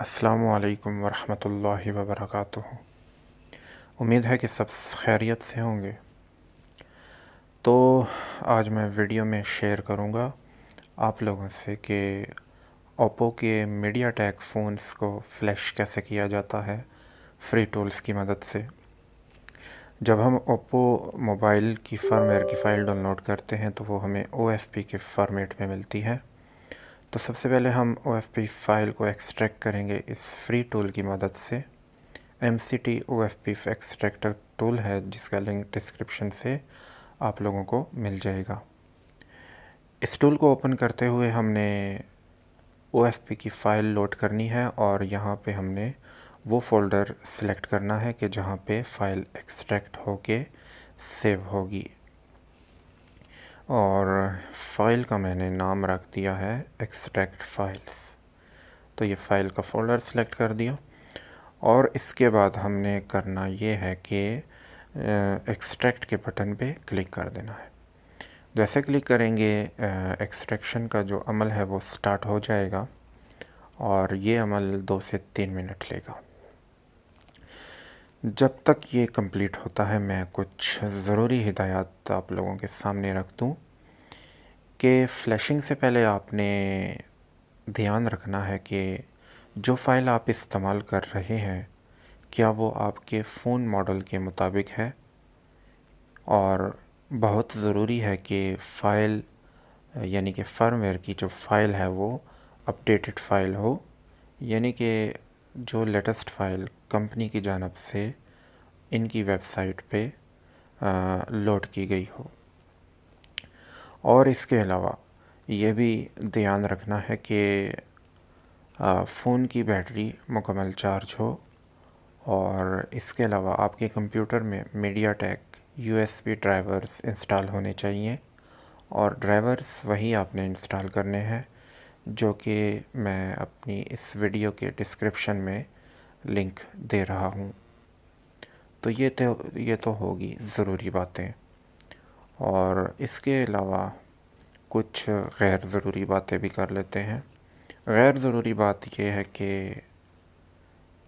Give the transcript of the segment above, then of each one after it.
असलकम वरम् वर्क उम्मीद है कि सब खैरियत से होंगे तो आज मैं वीडियो में शेयर करूँगा आप लोगों से कि ओप्पो के मीडिया टैक फ़ोन्स को फ्लैश कैसे किया जाता है फ्री टूल्स की मदद से जब हम ओप्पो मोबाइल की फर्मवेयर की फ़ाइल डाउनलोड करते हैं तो वो हमें ओ के फ़ॉर्मेट में मिलती है तो सबसे पहले हम ओ फाइल को एक्सट्रैक्ट करेंगे इस फ्री टूल की मदद से M C T O F P extractor tool है जिसका लिंक डिस्क्रिप्शन से आप लोगों को मिल जाएगा इस टूल को ओपन करते हुए हमने ओ एफ पी की फ़ाइल लोड करनी है और यहाँ पे हमने वो फ़ोल्डर सेलेक्ट करना है कि जहाँ पे फ़ाइल एक्सट्रैक्ट होके सेव होगी और फ़ाइल का मैंने नाम रख दिया है एक्सट्रैक्ट फाइल्स तो ये फ़ाइल का फ़ोल्डर सेलेक्ट कर दिया और इसके बाद हमने करना ये है कि एक्सट्रैक्ट के बटन पे क्लिक कर देना है जैसे क्लिक करेंगे एक्सट्रैक्शन का जो अमल है वो स्टार्ट हो जाएगा और ये अमल दो से तीन मिनट लेगा जब तक ये कंप्लीट होता है मैं कुछ ज़रूरी हिदायत आप लोगों के सामने रख दूँ कि फ्लैशिंग से पहले आपने ध्यान रखना है कि जो फ़ाइल आप इस्तेमाल कर रहे हैं क्या वो आपके फ़ोन मॉडल के मुताबिक है और बहुत ज़रूरी है कि फ़ाइल यानी कि फर्मवेयर की जो फ़ाइल है वो अपडेटेड फ़ाइल हो यानी कि जो लेटेस्ट फ़ाइल कंपनी की जानब से इनकी वेबसाइट पे लोड की गई हो और इसके अलावा ये भी ध्यान रखना है कि फ़ोन की बैटरी मुकम्मल चार्ज हो और इसके अलावा आपके कंप्यूटर में मीडिया टैक यू ड्राइवर्स इंस्टॉल होने चाहिए और ड्राइवर्स वही आपने इंस्टॉल करने हैं जो कि मैं अपनी इस वीडियो के डिस्क्रिप्शन में लिंक दे रहा हूँ तो ये तो ये तो होगी ज़रूरी बातें और इसके अलावा कुछ गैर ज़रूरी बातें भी कर लेते हैं गैर ज़रूरी बात यह है कि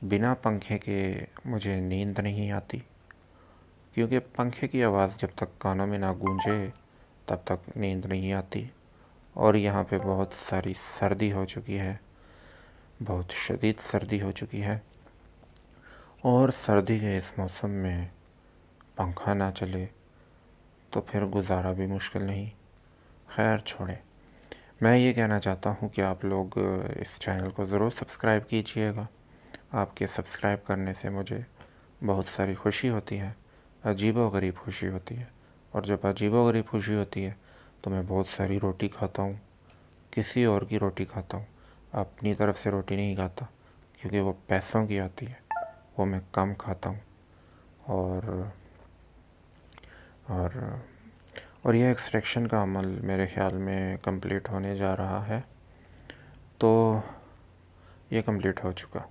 बिना पंखे के मुझे नींद नहीं आती क्योंकि पंखे की आवाज़ जब तक कानों में ना गूंजे तब तक नींद नहीं आती और यहाँ पे बहुत सारी सर्दी हो चुकी है बहुत शदीद सर्दी हो चुकी है और सर्दी के इस मौसम में पंखा ना चले तो फिर गुजारा भी मुश्किल नहीं खैर छोड़ें मैं ये कहना चाहता हूँ कि आप लोग इस चैनल को ज़रूर सब्सक्राइब कीजिएगा आपके सब्सक्राइब करने से मुझे बहुत सारी खुशी होती है अजीबो गरीब खुशी होती है और जब अजीबो गरीब खुशी होती है तो मैं बहुत सारी रोटी खाता हूँ किसी और की रोटी खाता हूँ अपनी तरफ से रोटी नहीं खाता क्योंकि वो पैसों की आती है वो मैं कम खाता हूँ और और और यह एक्सट्रैक्शन का अमल मेरे ख़्याल में कंप्लीट होने जा रहा है तो ये कंप्लीट हो चुका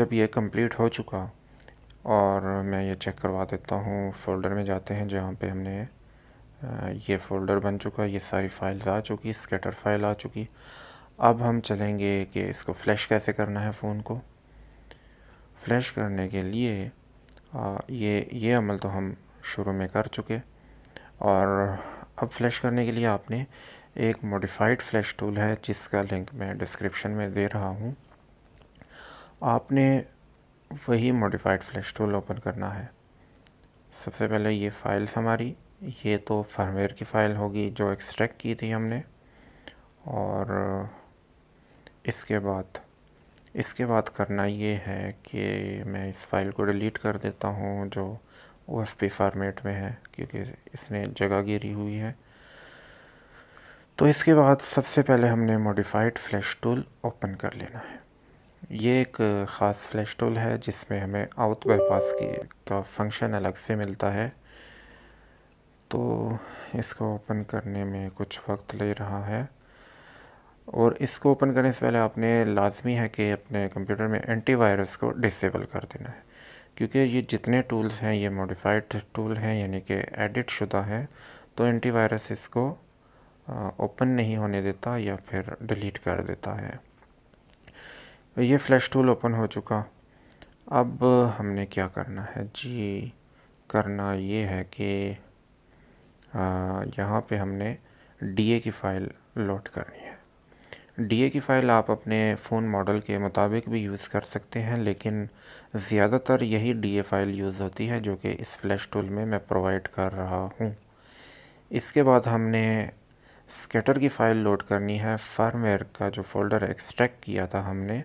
जब ये कंप्लीट हो चुका और मैं ये चेक करवा देता हूँ फोल्डर में जाते हैं जहाँ पे हमने ये फ़ोल्डर बन चुका है ये सारी फाइल्स आ चुकी स्केटर फाइल आ चुकी अब हम चलेंगे कि इसको फ्लैश कैसे करना है फ़ोन को फ्लैश करने के लिए आ, ये ये अमल तो हम शुरू में कर चुके और अब फ्लैश करने के लिए आपने एक मॉडिफाइड फ्लैश टूल है जिसका लिंक मैं डिस्क्रिप्शन में दे रहा हूँ आपने वही मॉडिफाइड फ्लैश टूल ओपन करना है सबसे पहले ये फाइल्स हमारी ये तो फर्मवेयर की फ़ाइल होगी जो एक्सट्रैक्ट की थी हमने और इसके बाद इसके बाद करना ये है कि मैं इस फाइल को डिलीट कर देता हूँ जो ओ फॉर्मेट में है क्योंकि इसने जगह गिरी हुई है तो इसके बाद सबसे पहले हमने मॉडिफाइड फ्लैश टूल ओपन कर लेना है ये एक ख़ास फ्लैश टूल है जिसमें हमें आउट बाईपास की का फंक्शन अलग से मिलता है तो इसको ओपन करने में कुछ वक्त ले रहा है और इसको ओपन करने से पहले आपने लाजमी है कि अपने कंप्यूटर में एंटीवायरस को डिसेबल कर देना है क्योंकि ये जितने टूल्स हैं ये मॉडिफाइड टूल हैं यानी कि एडिट शुदा है तो एंटीवायरस इसको ओपन नहीं होने देता या फिर डिलीट कर देता है ये फ्लैश टूल ओपन हो चुका अब हमने क्या करना है जी करना ये है कि यहाँ पे हमने डी की फ़ाइल लोड करनी है डी की फ़ाइल आप अपने फ़ोन मॉडल के मुताबिक भी यूज़ कर सकते हैं लेकिन ज़्यादातर यही डी फ़ाइल यूज़ होती है जो कि इस फ्लैश टूल में मैं प्रोवाइड कर रहा हूँ इसके बाद हमने स्केटर की फ़ाइल लोड करनी है फर्मवेयर का जो फ़ोल्डर एक्सट्रैक्ट किया था हमने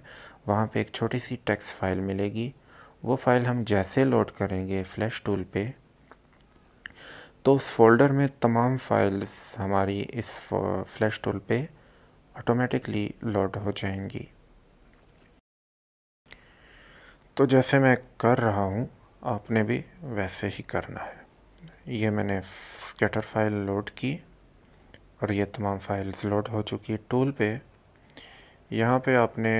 वहाँ पे एक छोटी सी टेक्स्ट फाइल मिलेगी वो फ़ाइल हम जैसे लोड करेंगे फ्लैश टूल पे तो उस फ़ोल्डर में तमाम फाइल्स हमारी इस फ्लैश टूल पे ऑटोमेटिकली लोड हो जाएंगी तो जैसे मैं कर रहा हूँ आपने भी वैसे ही करना है ये मैंने स्केटर फाइल लोड की और ये तमाम फाइल्स लोड हो चुकी टूल पे यहाँ पे आपने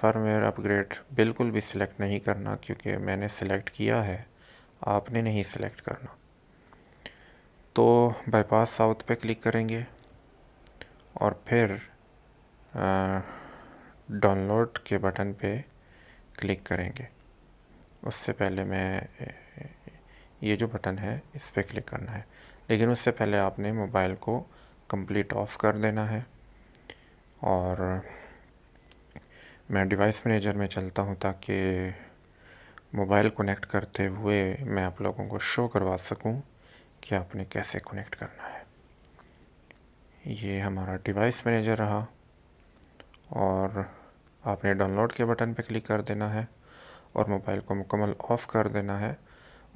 फर्मवेयर अपग्रेड बिल्कुल भी सिलेक्ट नहीं करना क्योंकि मैंने सिलेक्ट किया है आपने नहीं सिलेक्ट करना तो बाईपास साउथ पे क्लिक करेंगे और फिर डाउनलोड के बटन पे क्लिक करेंगे उससे पहले मैं ये जो बटन है इस पर क्लिक करना है लेकिन उससे पहले आपने मोबाइल को कंप्लीट ऑफ कर देना है और मैं डिवाइस मैनेजर में चलता हूँ ताकि मोबाइल कनेक्ट करते हुए मैं आप लोगों को शो करवा सकूँ कि आपने कैसे कनेक्ट करना है ये हमारा डिवाइस मैनेजर रहा और आपने डाउनलोड के बटन पर क्लिक कर देना है और मोबाइल को मुकम्मल ऑफ़ कर देना है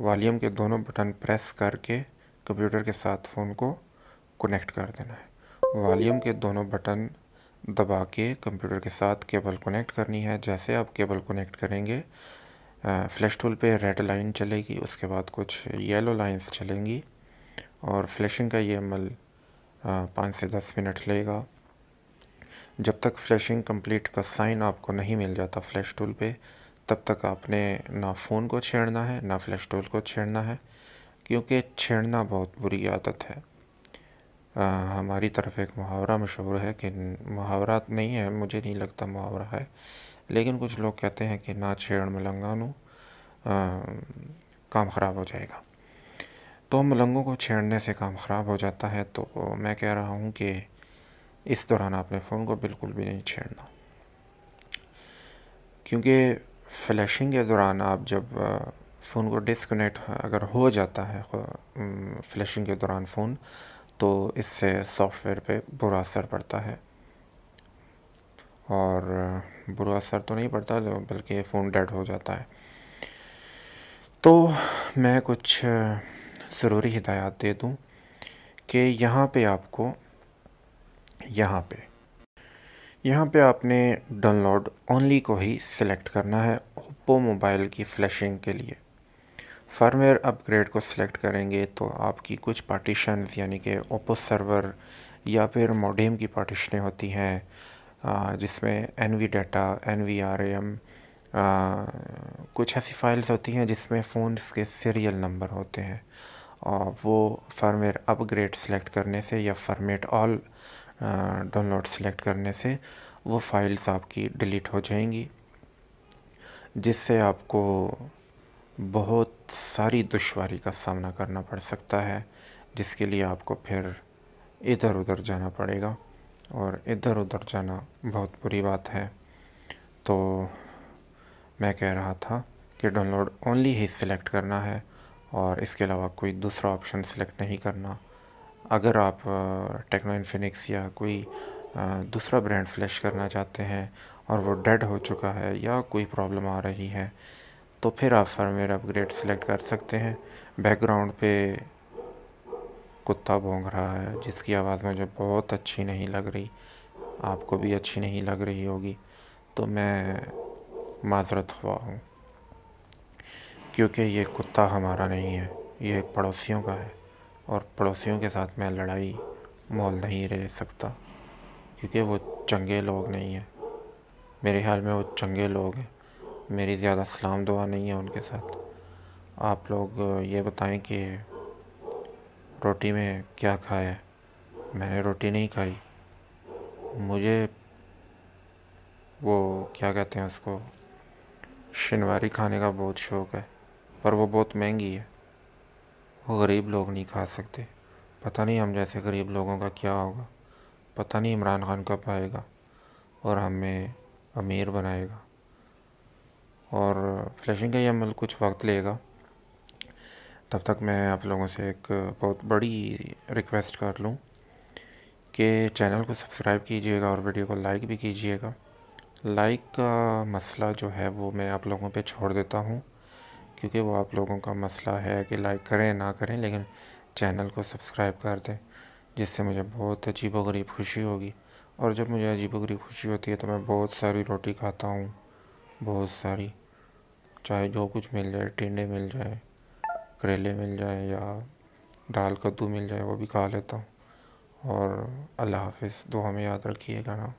वॉल्यूम के दोनों बटन प्रेस करके कंप्यूटर के साथ फ़ोन को कनेक्ट कर देना है वॉल्यूम के दोनों बटन दबा के कंप्यूटर के साथ केबल कनेक्ट करनी है जैसे आप केबल कनेक्ट करेंगे फ्लैश टूल पे रेड लाइन चलेगी उसके बाद कुछ येलो लाइंस चलेंगी और फ्लैशिंग का ये अमल पाँच से दस मिनट लेगा जब तक फ्लैशिंग कंप्लीट का साइन आपको नहीं मिल जाता फ्लैश टूल पे तब तक आपने ना फ़ोन को छेड़ना है ना फ्लैश टूल को छेड़ना है क्योंकि छेड़ना बहुत बुरी आदत है आ, हमारी तरफ एक मुहावरा मशहूर है कि मुहावरा नहीं है मुझे नहीं लगता मुहावरा है लेकिन कुछ लोग कहते हैं कि ना छेड़ मलंगानू काम ख़राब हो जाएगा तो मलंगों को छेड़ने से काम ख़राब हो जाता है तो मैं कह रहा हूँ कि इस दौरान आपने फ़ोन को बिल्कुल भी नहीं छेड़ना क्योंकि फ्लैशिंग के दौरान आप जब फ़ोन को डिसकनेक्ट अगर हो जाता है फ्लैशिंग के दौरान फ़ोन तो इससे सॉफ्टवेयर पे बुरा असर पड़ता है और बुरा असर तो नहीं पड़ता तो बल्कि फ़ोन डेड हो जाता है तो मैं कुछ ज़रूरी हिदायत दे दूँ कि यहाँ पे आपको यहाँ पे यहाँ पे आपने डाउनलोड ओनली को ही सिलेक्ट करना है ओप्पो मोबाइल की फ्लैशिंग के लिए फर्मवेयर अपग्रेड को सिलेक्ट करेंगे तो आपकी कुछ पार्टीशन यानी कि ओप्पो सर्वर या फिर मोडेम की पार्टीशनें होती हैं जिसमें N V data N V R M कुछ ऐसी फाइल्स होती हैं जिसमें फ़ोन्स के सीरियल नंबर होते हैं वो फर्मवेयर अपग्रेड सेलेक्ट करने से या फर्मेट ऑल डाउनलोड सेलेक्ट करने से वो फाइल्स आपकी डिलीट हो जाएंगी जिससे आपको बहुत सारी दुश्वारी का सामना करना पड़ सकता है जिसके लिए आपको फिर इधर उधर जाना पड़ेगा और इधर उधर जाना बहुत बुरी बात है तो मैं कह रहा था कि डाउनलोड ओनली ही सिलेक्ट करना है और इसके अलावा कोई दूसरा ऑप्शन सिलेक्ट नहीं करना अगर आप टेक्नो इन्फिनिक्स या कोई दूसरा ब्रांड फ्लैश करना चाहते हैं और वो डेड हो चुका है या कोई प्रॉब्लम आ रही है तो फिर आप फर्मवेयर अपग्रेड सेलेक्ट कर सकते हैं बैकग्राउंड पे कुत्ता भोंग रहा है जिसकी आवाज़ मुझे बहुत अच्छी नहीं लग रही आपको भी अच्छी नहीं लग रही होगी तो मैं माजरत हुआ हूँ क्योंकि ये कुत्ता हमारा नहीं है ये पड़ोसियों का है और पड़ोसियों के साथ मैं लड़ाई मोल नहीं रह सकता क्योंकि वो चंगे लोग नहीं हैं मेरे ख्याल में वो चंगे लोग हैं मेरी ज़्यादा सलाम दुआ नहीं है उनके साथ आप लोग ये बताएं कि रोटी में क्या खाया है मैंने रोटी नहीं खाई मुझे वो क्या कहते हैं उसको शनवारी खाने का बहुत शौक़ है पर वो बहुत महंगी है वो गरीब लोग नहीं खा सकते पता नहीं हम जैसे गरीब लोगों का क्या होगा पता नहीं इमरान खान कब आएगा और हमें अमीर बनाएगा और फ्लैशिंग का ये अमल कुछ वक्त लेगा तब तक मैं आप लोगों से एक बहुत बड़ी रिक्वेस्ट कर लूँ कि चैनल को सब्सक्राइब कीजिएगा और वीडियो को लाइक भी कीजिएगा लाइक का मसला जो है वो मैं आप लोगों पे छोड़ देता हूँ क्योंकि वो आप लोगों का मसला है कि लाइक करें ना करें लेकिन चैनल को सब्सक्राइब कर दें जिससे मुझे बहुत अजीब गरीब खुशी होगी और जब मुझे अजीब गरीब खुशी होती है तो मैं बहुत सारी रोटी खाता हूँ बहुत सारी चाहे जो कुछ मिल जाए टिंडे मिल जाए करेले मिल जाए या दाल कद्दू मिल जाए वो भी खा लेता हूँ और अल्लाह हाफिज़ दुआ में याद रखिएगा ना